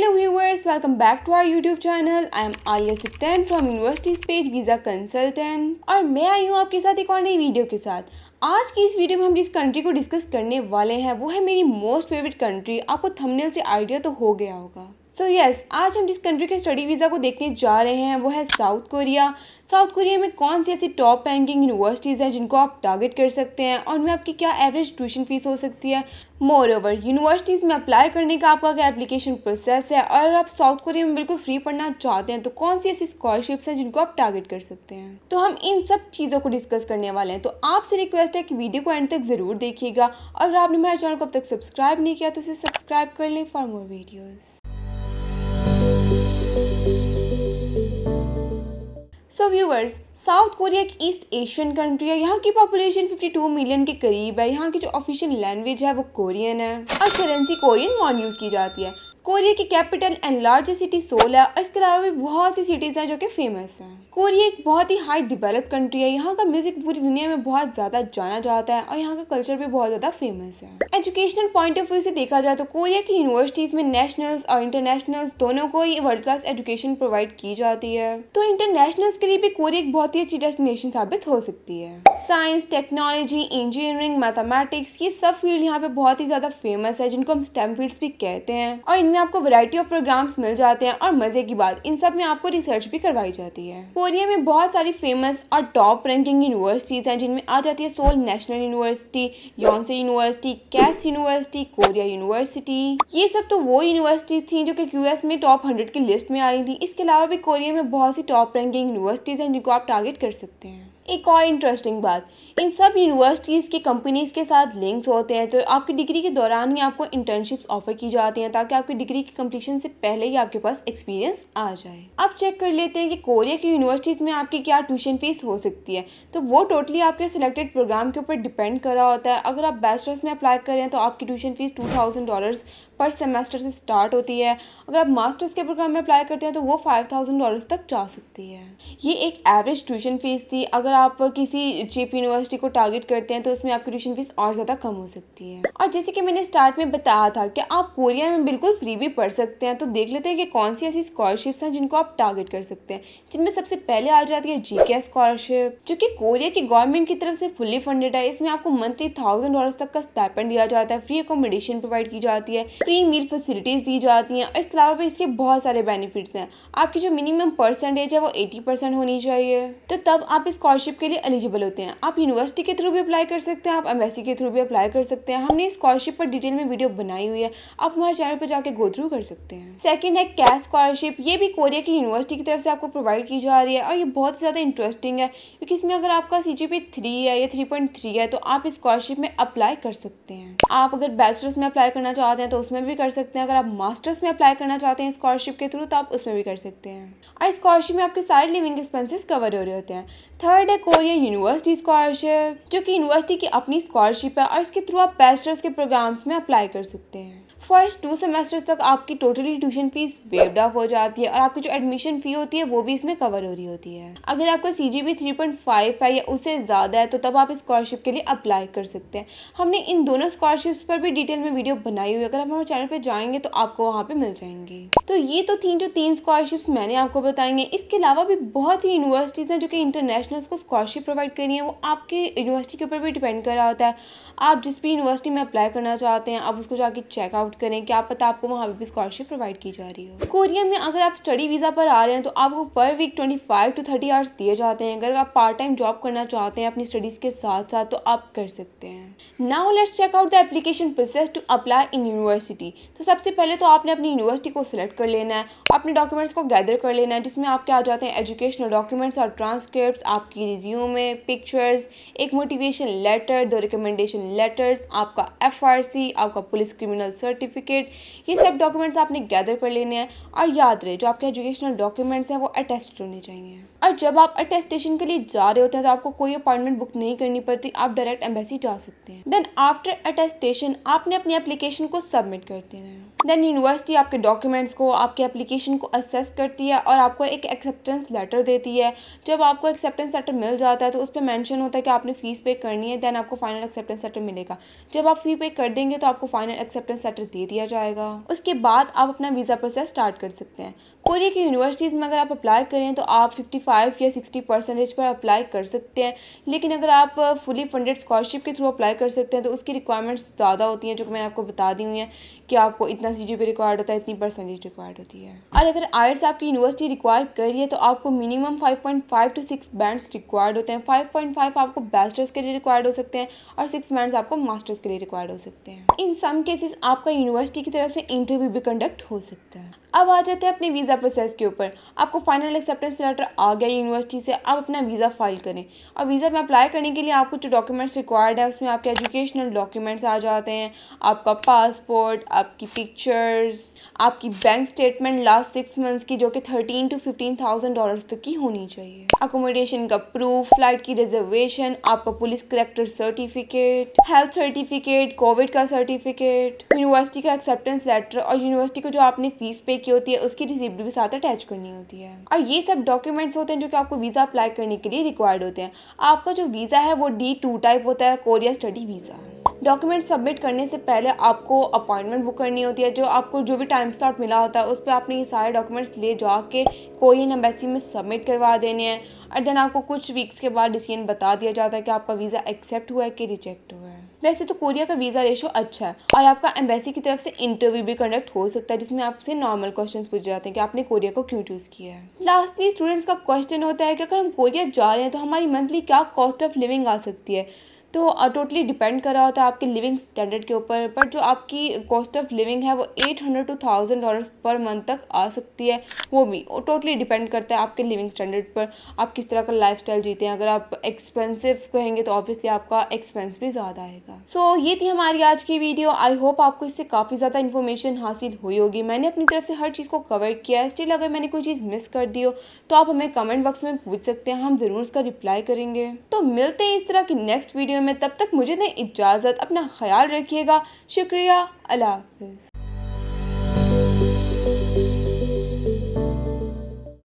hello viewers welcome back to our YouTube channel I am Aliya सिक्टन from university पेज गीजा consultant और मैं आई हूँ आपके साथ एक और नई वीडियो के साथ आज की इस वीडियो में हम जिस कंट्री को डिस्कस करने वाले हैं वो है मेरी मोस्ट फेवरेट कंट्री आपको थंबनेल से आइडिया तो हो गया होगा सो so यस yes, आज हम जिस कंट्री के स्टडी वीज़ा को देखने जा रहे हैं वो है साउथ कोरिया साउथ कोरिया में कौन सी ऐसी टॉप रैंकिंग यूनिवर्सिटीज़ हैं जिनको आप टारगेट कर सकते हैं और उनमें आपकी क्या एवरेज ट्यूशन फीस हो सकती है मोर ओवर यूनिवर्सिटीज़ में अप्लाई करने का आपका क्या एप्लीकेशन प्रोसेस है और अगर आप साउथ कोरिया में बिल्कुल फ्री पढ़ना चाहते हैं तो कौन सी ऐसी स्कॉलरशिप्स हैं जिनको आप टारगेट कर सकते हैं तो हम इन सब चीज़ों को डिस्कस करने वाले हैं तो आपसे रिक्वेस्ट है कि वीडियो को एंड तक ज़रूर देखिएगा और अगर आपने मेरे चैनल को अब तक सब्सक्राइब नहीं किया तो इसे सब्सक्राइब कर लें for more videos so viewers South Korea एक ईस्ट एशियन कंट्री है यहाँ की पॉपुलेशन 52 मिलियन के करीब है यहाँ की जो ऑफिशियल लैंग्वेज है वो कोरियन है और करेंसी कोरियन मॉन यूज़ की जाती है कोरिया की capital and largest city Seoul है और इसके अलावा भी बहुत सी सिटीज़ हैं जो कि फेमस हैं कोरिया एक बहुत ही हाई डेवलप्ड कंट्री है यहाँ का म्यूज़िक पूरी दुनिया में बहुत ज़्यादा जाना जाता है और यहाँ का कल्चर भी बहुत ज़्यादा फेमस है एजुकेशनल पॉइंट ऑफ व्यू से देखा जाए तो कोरिया की यूनिवर्सिटीज़ में नेशनल्स और इंटरनेशनल्स दोनों को ही वर्ल्ड क्लास एजुकेशन प्रोवाइड की जाती है तो इंटरनेशनल्स के लिए भी कोरिया एक बहुत ही अच्छी डेस्टिनेशन साबित हो सकती है साइंस टेक्नोलॉजी इंजीनियरिंग मैथमेटिक्स ये सब फील्ड यहाँ पे बहुत ही ज़्यादा फेमस है जिनको हम स्टेम फील्ड भी कहते हैं और इनमें आपको वैरायटी ऑफ प्रोग्राम्स मिल जाते हैं और मज़े की बात इन सब में आपको रिसर्च भी करवाई जाती है कोरिया में बहुत सारी फेमस और टॉप रैंकिंग यूनिवर्सिटीज़ हैं जिनमें आ जाती है Seoul National University Yonsei University KAIST University Korea University ये सब तो वो यूनिवर्सिटीज़ थी जो कि यूएस में टॉप हंड्रेड की लिस्ट में आई थी इसके अलावा भी कोरिया में बहुत सी टॉप रैंकिंग यूनिवर्सिटीज़ हैं जिनको आप टारगेट कर सकते हैं एक और इंटरेस्टिंग बात इन सब यूनिवर्सिटीज़ के कंपनीज़ के साथ लिंक्स होते हैं तो आपकी डिग्री के दौरान ही आपको इंटर्नशिप्स ऑफर की जाती हैं ताकि आपकी डिग्री के कंप्लीशन से पहले ही आपके पास एक्सपीरियंस आ जाए अब चेक कर लेते हैं कि कोरिया की यूनिवर्सिटीज़ में आपकी क्या ट्यूशन फीस हो सकती है तो वो टोटली आपके सिलेक्टेड प्रोग्राम के ऊपर डिपेंड कर रहा होता है अगर आप बैचलर्स में अप्लाई करें तो आपकी tuition fees two thousand dollars per semester से स्टार्ट होती है अगर आप मास्टर्स के प्रोग्राम में अप्लाई करते हैं तो वो फाइव थाउजेंड डॉलर्स तक जा सकती है ये एक एवरेज ट्यूशन फ़ीस थी अगर आप किसी चीप यूनिवर्सिटी को टारगेट करते हैं तो उसमें आपकी ट्यूशन फ़ीस और ज़्यादा कम हो सकती है और जैसे कि मैंने स्टार्ट में बताया था कि आप कोरिया में बिल्कुल फ्री भी पढ़ सकते हैं तो देख लेते हैं कि कौन सी ऐसी स्कॉलरशिप्स हैं जिनको आप टारगेट कर सकते हैं जिनमें सबसे पहले आ जाती है जी के स्कॉलरशिप जो कि कोरिया की गवर्नमेंट की तरफ से फुल्ली फंडेड है इसमें आपको मंथली थाउजेंड डॉलर तक का स्टाइपेंड दिया जाता है फ्री अकोमोडेशन प्रोवाइड की जाती है फ्री मील फैसिलिटीज़ दी जाती हैं इसके अलावा भी इसके बहुत सारे बेनिफिट्स हैं आपकी जो मिनिमम परसेंटेज है वो एटी परसेंट होनी चाहिए तो तब आप स्कॉलरशिप के लिए एलिजिबल होते हैं आप यूनिवर्सिटी के थ्रू भी अप्लाई कर सकते हैं आप एम्बेसी के थ्रू भी अप्लाई कर सकते हैं हमने स्कॉलरशिप पर डिटेल में वीडियो बनाई हुई है आप हमारे चैनल पर जाकर गो थ्रू कर सकते हैं सेकेंड है कैश स्कॉलरशिप ये भी कोरिया की यूनिवर्सिटी की तरफ से आपको प्रोवाइड की जा रही है और ये बहुत ज़्यादा इंटरेस्टिंग है क्योंकि इसमें अगर आपका सी जी पी थ्री है या थ्री पॉइंट थ्री है तो आप स्कॉलरशिप में अप्लाई कर सकते हैं आप अगर बैचलर्स में अप्लाई करना चाहते हैं तो उसमें उसमें भी कर सकते हैं अगर आप मास्टर्स में अप्लाई करना चाहते हैं स्कॉलरशिप के थ्रू तो आप उसमें भी कर सकते हैं और स्कॉलरशिप में आपके सारे लिविंग एक्सपेंसेस कवर हो रहे होते हैं थर्ड है कोरिया यूनिवर्सिटी स्कॉलरशिप जो कि यूनिवर्सिटी की अपनी स्कॉलरशिप है और इसके थ्रू आप बैचलर्स के प्रोग्राम्स में अप्लाई कर सकते हैं फर्स्ट टू सेमेस्टर्स तक आपकी totally tuition fee waived off हो जाती है और आपकी जो एडमिशन फ़ी होती है वो भी इसमें कवर हो रही होती है अगर आपका C G three point five है या उससे ज़्यादा है तो तब आप स्कॉलरशिप के लिए अप्लाई कर सकते हैं हमने इन दोनों स्कॉलरशिप्स पर भी डिटेल में वीडियो बनाई हुई है अगर आप हमारे चैनल पर जाएंगे तो आपको वहाँ पर मिल जाएंगी तो ये तो थी जो तीन स्कॉलरशिप्स मैंने आपको बताएंगे इसके अलावा भी बहुत सी यूनिवर्सिटीज़ हैं जो कि इंटरनेशनल्स को स्कॉलरशिप प्रोवाइड करनी है वो आपके यूनिवर्सिटी के ऊपर भी डिपेंड कर रहा होता है आप जिस भी यूनिवर्सिटी में अप्लाई करना चाहते हैं आप उसको जाके चेकआउट आउट करें क्या पता आपको वहाँ पर भी स्कॉलरशिप प्रोवाइड की जा रही हो कोरिया में अगर आप स्टडी वीज़ा पर आ रहे हैं तो आपको per week twenty five to thirty hours दिए जाते हैं अगर आप पार्ट टाइम जॉब करना चाहते हैं अपनी स्टडीज़ के साथ साथ तो आप कर सकते हैं now let's check out the application process to apply in university तो सबसे पहले तो आपने अपनी यूनिवर्सिटी को सिलेक्ट कर लेना है अपने डॉक्यूमेंट्स को गैदर कर लेना है जिसमें आपके आ जाते हैं एजुकेशनल डॉक्यूमेंट्स और ट्रांसक्रिप्ट आपकी रिज्यूमे पिक्चर्स एक मोटिवेशन लेटर दो रिकमेंडेशन लेटर्स आपका एफ आपका पुलिस क्रिमिनल सर्ट सर्टिफिकेट ये सब डॉक्यूमेंट्स आपने गैदर कर लेने हैं और याद रहे जो आपके एजुकेशनल डॉक्यूमेंट्स हैं वो अटेस्ट होने चाहिए और जब आप अटेस्टेशन के लिए जा रहे होते हैं तो आपको कोई अपॉइंटमेंट बुक नहीं करनी पड़ती आप डायरेक्ट एम्बेसी जा सकते हैं देन आफ्टर अटेस्टेशन आपने अपनी एप्लीकेशन को सबमिट कर देना है देन यूनिवर्सिटी आपके डॉक्यूमेंट्स को आपके एप्लीकेशन को असेस करती है और आपको एक एक्सेप्टेंस लेटर देती है जब आपको एक्सेप्टेंस लेटर मिल जाता है तो उस पर मैंशन होता है कि आपने फ़ीस पे करनी है देन आपको फाइनल एक्सेप्टेंस लेटर मिलेगा जब आप फ़ी पे कर देंगे तो आपको फाइनल एक्सेप्टेंस लेटर दे दिया जाएगा उसके बाद आप अपना वीज़ा प्रोसेस स्टार्ट कर सकते हैं कोरिया की यूनिवर्सिटीज़ में अगर आप अप्लाई करें तो आप फिफ्टी फाइव या सिक्सटी परसेंटेज पर अप्लाई कर सकते हैं लेकिन अगर आप फुली फंडेड स्कॉलरशिप के थ्रू अप्लाई कर सकते हैं तो उसकी रिक्वायरमेंट्स ज़्यादा होती हैं जो कि मैंने आपको बता दी हुई हैं कि आपको इतना सी जी रिक्वायर्ड होता है इतनी परसेंटेज रिक्वायर्ड होती है और अगर आयट्स आपकी यूनिवर्सिटी रिक्वायर कर रही है तो आपको minimum five to six bands required होते हैं फाइव फाइव आपको बैचलर्स के लिए रिक्वायर्ड हो सकते हैं और सिक्स बैंड्स आपको मास्टर्स के लिए रिक्वायर्ड हो सकते हैं इन सम केसेस आपका यूनिवर्सिटी की तरफ से इंटरव्यू भी कंडक्ट हो सकता है अब आ जाते हैं अपने वीज़ा प्रोसेस के ऊपर आपको फाइनल एक्सेप्टेंस लेटर आ गया या यूनिवर्सिटी से आप अपना वीज़ा फ़ाइल करें और वीज़ा में अप्लाई करने के लिए आपको जो डॉक्यूमेंट्स रिक्वायर्ड है उसमें आपके एजुकेशनल डॉक्यूमेंट्स आ जाते हैं आपका पासपोर्ट आपकी पिक्चर्स आपकी bank statement last six months की जो कि thirteen to fifteen thousand dollars तक की होनी चाहिए अकोमोडेशन का प्रूफ फ्लाइट की रिजर्वेशन आपका police character certificate health certificate covid का सर्टिफिकेट यूनिवर्सिटी का एक्सेप्टेंस लेटर और यूनिवर्सिटी को जो आपने फीस पे की होती है उसकी रिसिप्ट भी साथ अटैच करनी होती है और ये सब डॉक्यूमेंट्स होते हैं जो कि आपको वीज़ा अप्लाई करने के लिए रिक्वायर्ड होते हैं आपका जो वीज़ा है वो डी टू टाइप होता है Korea study visa document submit करने से पहले आपको अपॉइंटमेंट बुक करनी होती है जो आपको जो भी टाइम स्लॉट मिला होता है उस पर आपने ये सारे डॉक्यूमेंट्स ले जाके कोरियन एम्बेसी में सबमिट करवा देने हैं और देन आपको कुछ वीक्स के बाद डिसीजन बता दिया जाता है कि आपका वीज़ा एक्सेप्ट हुआ है कि रिजेक्ट हुआ है वैसे तो कोरिया का वीज़ा रेशो अच्छा है और आपका एम्बेसी की तरफ से इंटरव्यू भी कंडक्ट हो सकता है जिसमें आपसे नॉर्मल क्वेश्चंस पूछे जाते हैं कि आपने कोरिया को क्यों चूज़ किया है लास्टली स्टूडेंट्स का क्वेश्चन होता है कि अगर हम कोरिया जा रहे हैं तो हमारी मंथली क्या कॉस्ट ऑफ लिविंग आ सकती है तो टोटली uh, डिपेंड कर रहा होता है आपके लिविंग स्टैंडर्ड के ऊपर पर जो आपकी कॉस्ट ऑफ लिविंग है वो eight hundred to thousand dollars पर मंथ तक आ सकती है वो भी वो टोटली डिपेंड करता है आपके लिविंग स्टैंडर्ड पर आप किस तरह का लाइफ जीते हैं अगर आप एक्सपेंसिव कहेंगे तो ऑब्वियसली आपका एक्सपेंस भी ज़्यादा आएगा सो so, ये थी हमारी आज की वीडियो आई होप आपको इससे काफ़ी ज़्यादा इन्फॉर्मेशन हासिल हुई होगी मैंने अपनी तरफ से हर चीज़ को कवर किया है स्टिल अगर मैंने कोई चीज़ मिस कर दी हो तो आप हमें कमेंट बॉक्स में पूछ सकते हैं हम ज़रूर उसका रिप्लाई करेंगे तो मिलते हैं इस तरह की नेक्स्ट वीडियो में तब तक मुझे दें इजाज़त अपना ख्याल रखिएगा शुक्रिया अल्लाह हाफ